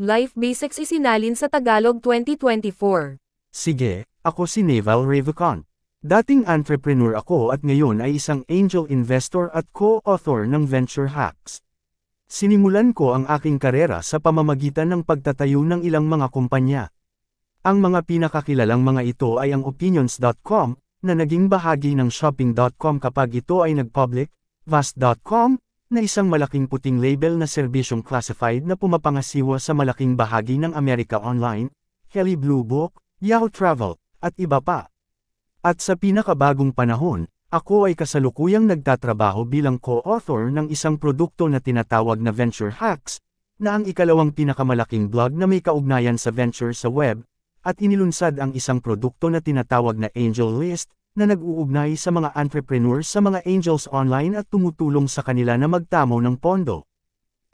Life Basics isinalin sa Tagalog 2024. Sige, ako si Neval Revacon. Dating entrepreneur ako at ngayon ay isang angel investor at co-author ng Venture Hacks. Sinimulan ko ang aking karera sa pamamagitan ng pagtatayo ng ilang mga kumpanya. Ang mga pinakakilalang mga ito ay ang opinions.com, na naging bahagi ng shopping.com kapag ito ay nag-public, vast.com, na isang malaking puting label na serbisyong classified na pumapangasiwa sa malaking bahagi ng America Online, Kelly Blue Book, Yahoo Travel, at iba pa. At sa pinakabagong panahon, ako ay kasalukuyang nagtatrabaho bilang co-author ng isang produkto na tinatawag na Venture Hacks, na ang ikalawang pinakamalaking blog na may kaugnayan sa venture sa web, at inilunsad ang isang produkto na tinatawag na Angel List, na nag-uugnay sa mga entrepreneurs sa mga angels online at tumutulong sa kanila na magtamo ng pondo.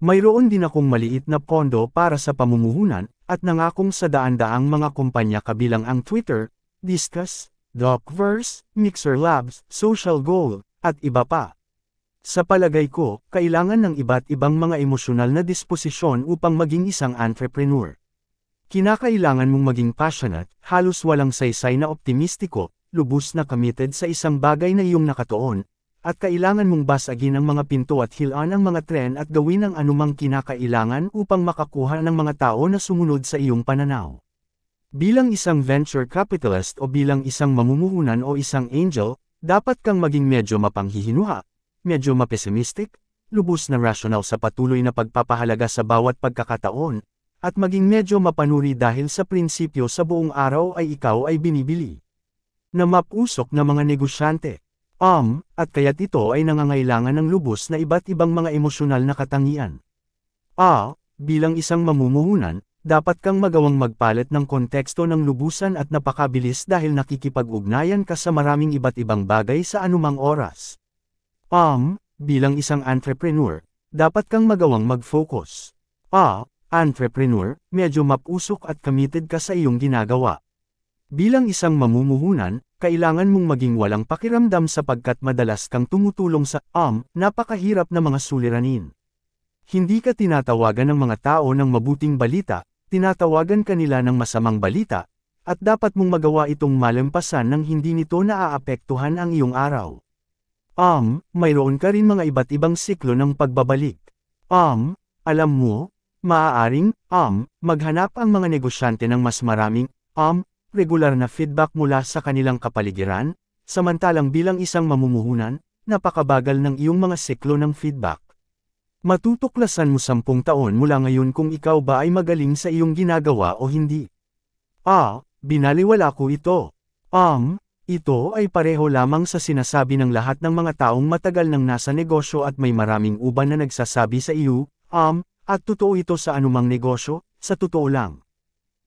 Mayroon din akong maliit na pondo para sa pamumuhunan, at nangakong sa daan-daang mga kumpanya kabilang ang Twitter, Discuss, Docverse, Mixer Labs, Social Goal, at iba pa. Sa palagay ko, kailangan ng iba't ibang mga emosyonal na disposisyon upang maging isang entrepreneur. Kinakailangan mong maging passionate, halos walang saysay na optimistiko, lubos na committed sa isang bagay na iyong nakatuon, at kailangan mong basagin ang mga pinto at hilaan ang mga tren at gawin ang anumang kinakailangan upang makakuha ng mga tao na sumunod sa iyong pananaw. Bilang isang venture capitalist o bilang isang mamumuhunan o isang angel, dapat kang maging medyo mapanghihinuha, medyo mapesimistic, lubos na rational sa patuloy na pagpapahalaga sa bawat pagkakataon, at maging medyo mapanuri dahil sa prinsipyo sa buong araw ay ikaw ay binibili na mapusok na mga negosyante. Um, at kaya't ito ay nangangailangan ng lubos na iba't ibang mga emosyonal na katangian. A. Bilang isang mamumuhunan, dapat kang magawang magpalit ng konteksto ng lubusan at napakabilis dahil nakikipag-ugnayan ka sa maraming iba't ibang bagay sa anumang oras. Um, bilang isang entrepreneur, dapat kang magawang mag-focus. A. Entrepreneur, medyo mapusok at committed ka sa iyong ginagawa. Bilang isang mamumuhunan, kailangan mong maging walang pakiramdam sapagkat madalas kang tumutulong sa um, napakahirap na mga suliranin. Hindi ka tinatawagan ng mga tao ng mabuting balita, tinatawagan kanila ng masamang balita, at dapat mong magawa itong malampasan nang hindi nito naaapektuhan ang iyong araw. Um, mayroon ka rin mga iba't ibang siklo ng pagbabalik. Um, alam mo, maaaring, um, maghanap ang mga negosyante ng mas maraming, um, regular na feedback mula sa kanilang kapaligiran, samantalang bilang isang mamumuhunan, napakabagal ng iyong mga siklo ng feedback. Matutuklasan mo sampung taon mula ngayon kung ikaw ba ay magaling sa iyong ginagawa o hindi. Ah, binaliwala ko ito. Um, ito ay pareho lamang sa sinasabi ng lahat ng mga taong matagal nang nasa negosyo at may maraming uban na nagsasabi sa iyo, um, at totoo ito sa anumang negosyo, sa totoo lang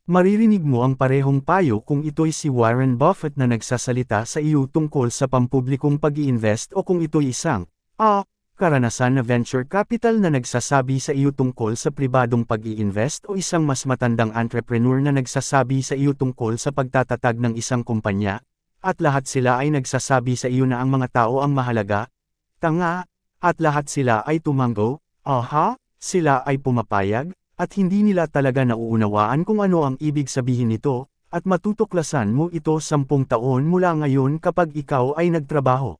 maririnig mo ang parehong payo kung ito'y si Warren Buffett na nagsasalita sa iyo tungkol sa pampublikong pag invest o kung ito'y isang, ah, karanasan na venture capital na nagsasabi sa iyo tungkol sa pribadong pag invest o isang mas matandang entrepreneur na nagsasabi sa iyo tungkol sa pagtatatag ng isang kumpanya, at lahat sila ay nagsasabi sa iyo na ang mga tao ang mahalaga, tanga, at lahat sila ay tumango, aha, sila ay pumapayag, at hindi nila talaga nauunawaan kung ano ang ibig sabihin nito, at matutuklasan mo ito sampung taon mula ngayon kapag ikaw ay nagtrabaho.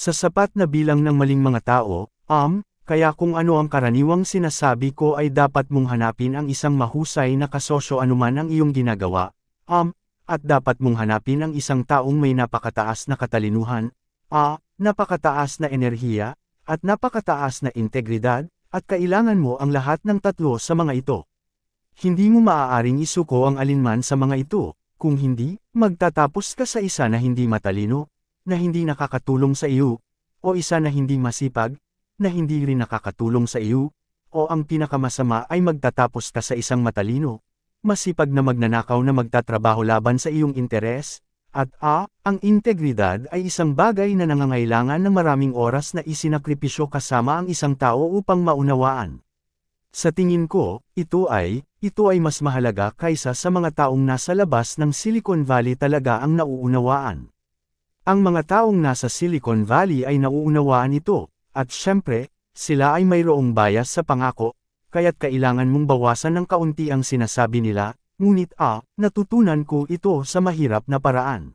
Sa sapat na bilang ng maling mga tao, um, kaya kung ano ang karaniwang sinasabi ko ay dapat mong hanapin ang isang mahusay na kasosyo anuman ang iyong ginagawa, um, at dapat mong hanapin ang isang taong may napakataas na katalinuhan, a, napakataas na enerhiya, at napakataas na integridad, at kailangan mo ang lahat ng tatlo sa mga ito. Hindi mo maaaring isuko ang alinman sa mga ito, kung hindi, magtatapos ka sa isa na hindi matalino, na hindi nakakatulong sa iyo, o isa na hindi masipag, na hindi rin nakakatulong sa iyo, o ang pinakamasama ay magtatapos ka sa isang matalino, masipag na magnanakaw na magtatrabaho laban sa iyong interes, at a, ang integridad ay isang bagay na nangangailangan ng maraming oras na isinakripisyo kasama ang isang tao upang maunawaan. Sa tingin ko, ito ay, ito ay mas mahalaga kaysa sa mga taong nasa labas ng Silicon Valley talaga ang nauunawaan. Ang mga taong nasa Silicon Valley ay nauunawaan ito, at syempre, sila ay mayroong bias sa pangako, kaya't kailangan mong bawasan ng kaunti ang sinasabi nila, ngunit ah, natutunan ko ito sa mahirap na paraan.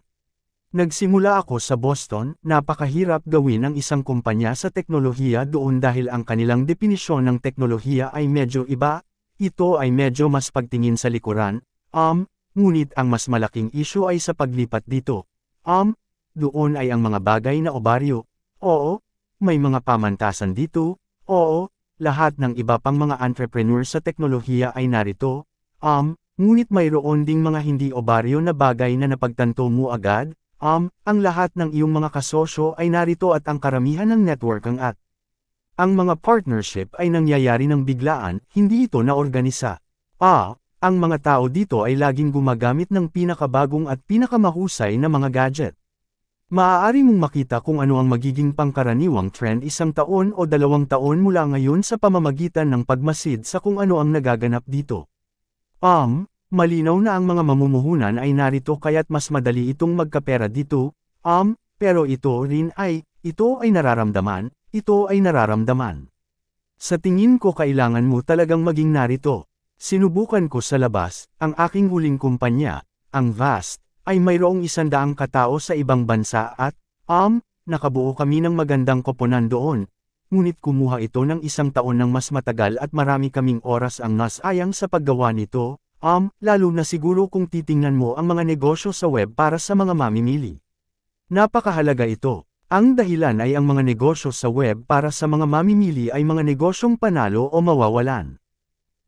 Nagsimula ako sa Boston, napakahirap gawin ang isang kumpanya sa teknolohiya doon dahil ang kanilang definisyon ng teknolohiya ay medyo iba, ito ay medyo mas pagtingin sa likuran, um, ngunit ang mas malaking issue ay sa paglipat dito, um, doon ay ang mga bagay na obaryo, oo, may mga pamantasan dito, oo, lahat ng iba pang mga entrepreneur sa teknolohiya ay narito, um, ngunit mayroon ding mga hindi obaryo na bagay na napagtanto mo agad, um, ang lahat ng iyong mga kasosyo ay narito at ang karamihan ng network ang at. Ang mga partnership ay nangyayari ng biglaan, hindi ito naorganisa. Ah, ang mga tao dito ay laging gumagamit ng pinakabagong at pinakamahusay na mga gadget. Maaari mong makita kung ano ang magiging pangkaraniwang trend isang taon o dalawang taon mula ngayon sa pamamagitan ng pagmasid sa kung ano ang nagaganap dito. Um, malinaw na ang mga mamumuhunan ay narito kaya't mas madali itong magkapera dito, um, pero ito rin ay, ito ay nararamdaman, ito ay nararamdaman. Sa tingin ko kailangan mo talagang maging narito. Sinubukan ko sa labas, ang aking huling kumpanya, ang VAST, ay mayroong isandaang katao sa ibang bansa at, um, nakabuo kami ng magandang koponan doon, ngunit kumuha ito ng isang taon ng mas matagal at marami kaming oras ang nasayang sa paggawa nito, um, lalo na siguro kung titingnan mo ang mga negosyo sa web para sa mga mamimili. Napakahalaga ito. Ang dahilan ay ang mga negosyo sa web para sa mga mamimili ay mga negosyong panalo o mawawalan.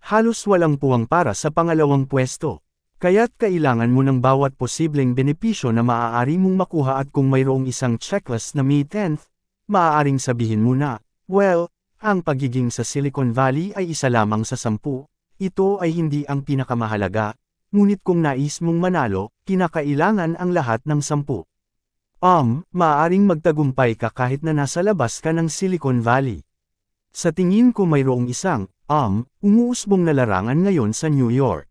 Halos walang puwang para sa pangalawang pwesto. Kaya't kailangan mo ng bawat posibleng benepisyo na maaari mong makuha at kung mayroong isang checklist na May 10th, maaaring sabihin mo na, Well, ang pagiging sa Silicon Valley ay isa lamang sa sampu, ito ay hindi ang pinakamahalaga, ngunit kung nais mong manalo, kinakailangan ang lahat ng sampu. Um, maaring magtagumpay ka kahit na nasa labas ka ng Silicon Valley. Sa tingin ko mayroong isang, um, umuusbong na larangan ngayon sa New York.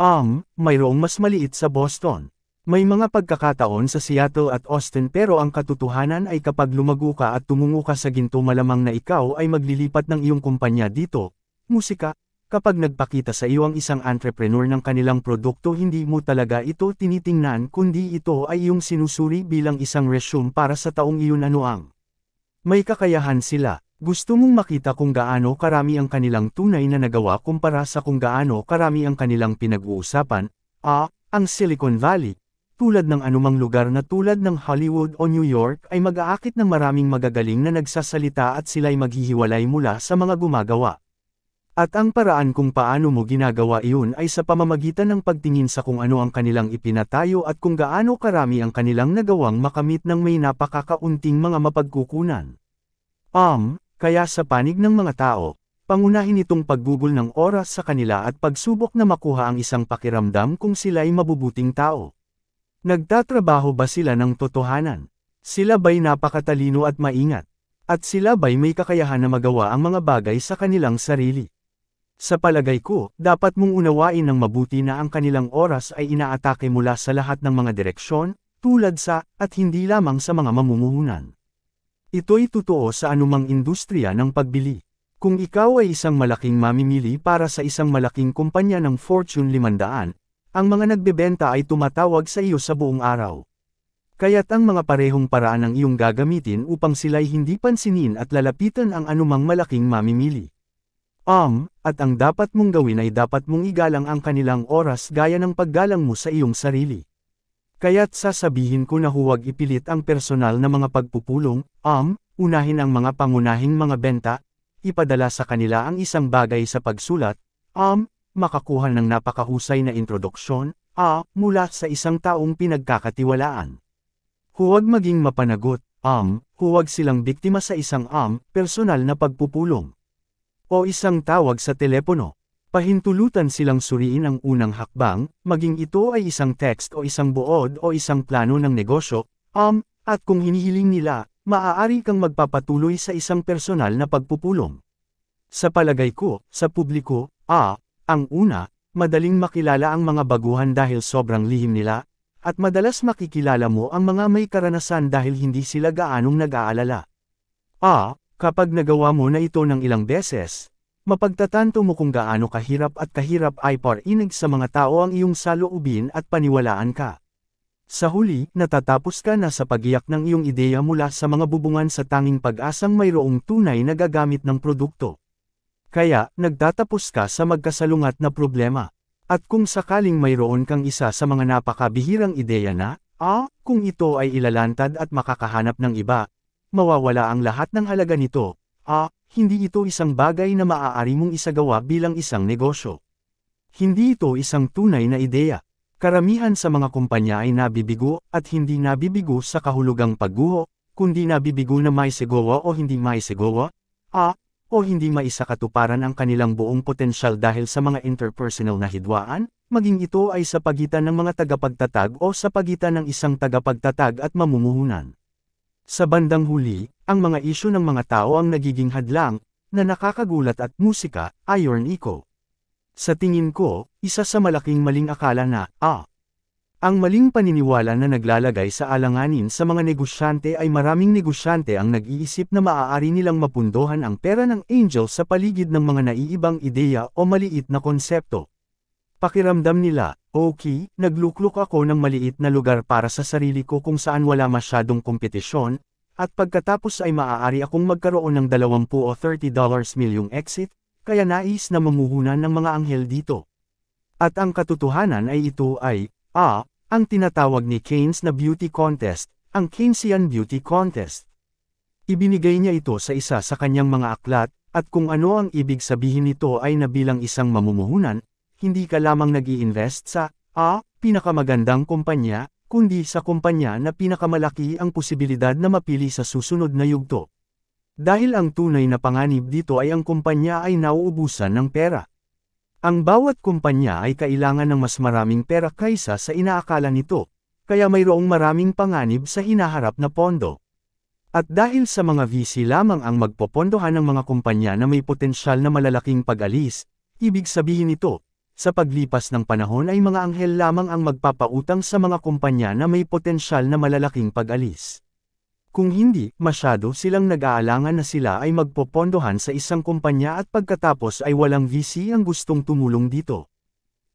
Um, mayroong mas maliit sa Boston. May mga pagkakataon sa Seattle at Austin pero ang katotohanan ay kapag lumago ka at tumungo ka sa ginto malamang na ikaw ay maglilipat ng iyong kumpanya dito. Musika, kapag nagpakita sa iyo ang isang entrepreneur ng kanilang produkto hindi mo talaga ito tinitingnan kundi ito ay iyong sinusuri bilang isang resume para sa taong iyon ano ang. May kakayahan sila, gusto mong makita kung gaano karami ang kanilang tunay na nagawa kumpara sa kung gaano karami ang kanilang pinag-uusapan, ah, ang Silicon Valley, tulad ng anumang lugar na tulad ng Hollywood o New York ay mag-aakit ng maraming magagaling na nagsasalita at sila'y maghihiwalay mula sa mga gumagawa. At ang paraan kung paano mo ginagawa iyon ay sa pamamagitan ng pagtingin sa kung ano ang kanilang ipinatayo at kung gaano karami ang kanilang nagawang makamit ng may napakakaunting mga mapagkukunan. Um, kaya sa panig ng mga tao, pangunahin itong paggugol ng oras sa kanila at pagsubok na makuha ang isang pakiramdam kung sila'y mabubuting tao. Nagtatrabaho ba sila ng totohanan? Sila ba'y napakatalino at maingat? At sila ba'y may kakayahan na magawa ang mga bagay sa kanilang sarili? Sa palagay ko, dapat mong unawain ng mabuti na ang kanilang oras ay inaatake mula sa lahat ng mga direksyon, tulad sa, at hindi lamang sa mga mamumuhunan. Ito'y totoo sa anumang industriya ng pagbili. Kung ikaw ay isang malaking mamimili para sa isang malaking kumpanya ng Fortune 500, ang mga nagbebenta ay tumatawag sa iyo sa buong araw. Kaya't ang mga parehong paraan ang iyong gagamitin upang sila'y hindi pansinin at lalapitan ang anumang malaking mamimili. Um, at ang dapat mong gawin ay dapat mong igalang ang kanilang oras gaya ng paggalang mo sa iyong sarili. Kaya't sasabihin ko na huwag ipilit ang personal na mga pagpupulong, um, unahin ang mga pangunahing mga benta, ipadala sa kanila ang isang bagay sa pagsulat, um, makakuha ng napakahusay na introduksyon, A, mula sa isang taong pinagkakatiwalaan. Huwag maging mapanagot, am, um, huwag silang biktima sa isang am, um, personal na pagpupulong. O isang tawag sa telepono. Pahintulutan silang suriin ang unang hakbang, maging ito ay isang text o isang buod o isang plano ng negosyo, am, um, at kung hinihiling nila, maaari kang magpapatuloy sa isang personal na pagpupulong. Sa palagay ko, sa publiko, a, ang una, madaling makilala ang mga baguhan dahil sobrang lihim nila, at madalas makikilala mo ang mga may karanasan dahil hindi sila gaanong nag-aalala. Ah, Kapag nagawa mo na ito ng ilang beses, mapagtatanto mo kung gaano kahirap at kahirap ay parinig sa mga tao ang iyong saloobin at paniwalaan ka. Sa huli, natatapos ka na sa pagiyak ng iyong ideya mula sa mga bubungan sa tanging pag-asang mayroong tunay na gagamit ng produkto. Kaya, nagtatapos ka sa magkasalungat na problema. At kung sakaling mayroon kang isa sa mga napakabihirang ideya na, ah, kung ito ay ilalantad at makakahanap ng iba, mawawala ang lahat ng halaga nito, ah, hindi ito isang bagay na maaari mong isagawa bilang isang negosyo. Hindi ito isang tunay na ideya. Karamihan sa mga kumpanya ay nabibigo at hindi nabibigo sa kahulugang pagguho, kundi nabibigo na may segowa o hindi may segowa, ah, o hindi maisakatuparan ang kanilang buong potensyal dahil sa mga interpersonal na hidwaan, maging ito ay sa pagitan ng mga tagapagtatag o sa pagitan ng isang tagapagtatag at mamumuhunan. Sa bandang huli, ang mga isyu ng mga tao ang nagiging hadlang, na nakakagulat at musika, Iron Iko. Sa tingin ko, isa sa malaking maling akala na, ah, ang maling paniniwala na naglalagay sa alanganin sa mga negosyante ay maraming negosyante ang nag-iisip na maaari nilang mapundohan ang pera ng angel sa paligid ng mga naiibang ideya o maliit na konsepto. Pakiramdam nila, okay, naglukluk ako ng maliit na lugar para sa sarili ko kung saan wala masyadong kompetisyon, at pagkatapos ay maaari akong magkaroon ng 20 o 30 dollars milyong exit, kaya nais na mamuhunan ng mga anghel dito. At ang katotohanan ay ito ay, ah, ang tinatawag ni Keynes na beauty contest, ang Keynesian Beauty Contest. Ibinigay niya ito sa isa sa kanyang mga aklat, at kung ano ang ibig sabihin nito ay nabilang isang mamumuhunan, hindi ka lamang nag invest sa, a, pinakamagandang kumpanya, kundi sa kumpanya na pinakamalaki ang posibilidad na mapili sa susunod na yugto. Dahil ang tunay na panganib dito ay ang kumpanya ay nauubusan ng pera. Ang bawat kumpanya ay kailangan ng mas maraming pera kaysa sa inaakala nito, kaya mayroong maraming panganib sa hinaharap na pondo. At dahil sa mga VC lamang ang magpopondohan ng mga kumpanya na may potensyal na malalaking pag-alis, ibig sabihin ito, sa paglipas ng panahon ay mga anghel lamang ang magpapautang sa mga kumpanya na may potensyal na malalaking pag-alis. Kung hindi, masyado silang nag-aalangan na sila ay magpopondohan sa isang kumpanya at pagkatapos ay walang VC ang gustong tumulong dito.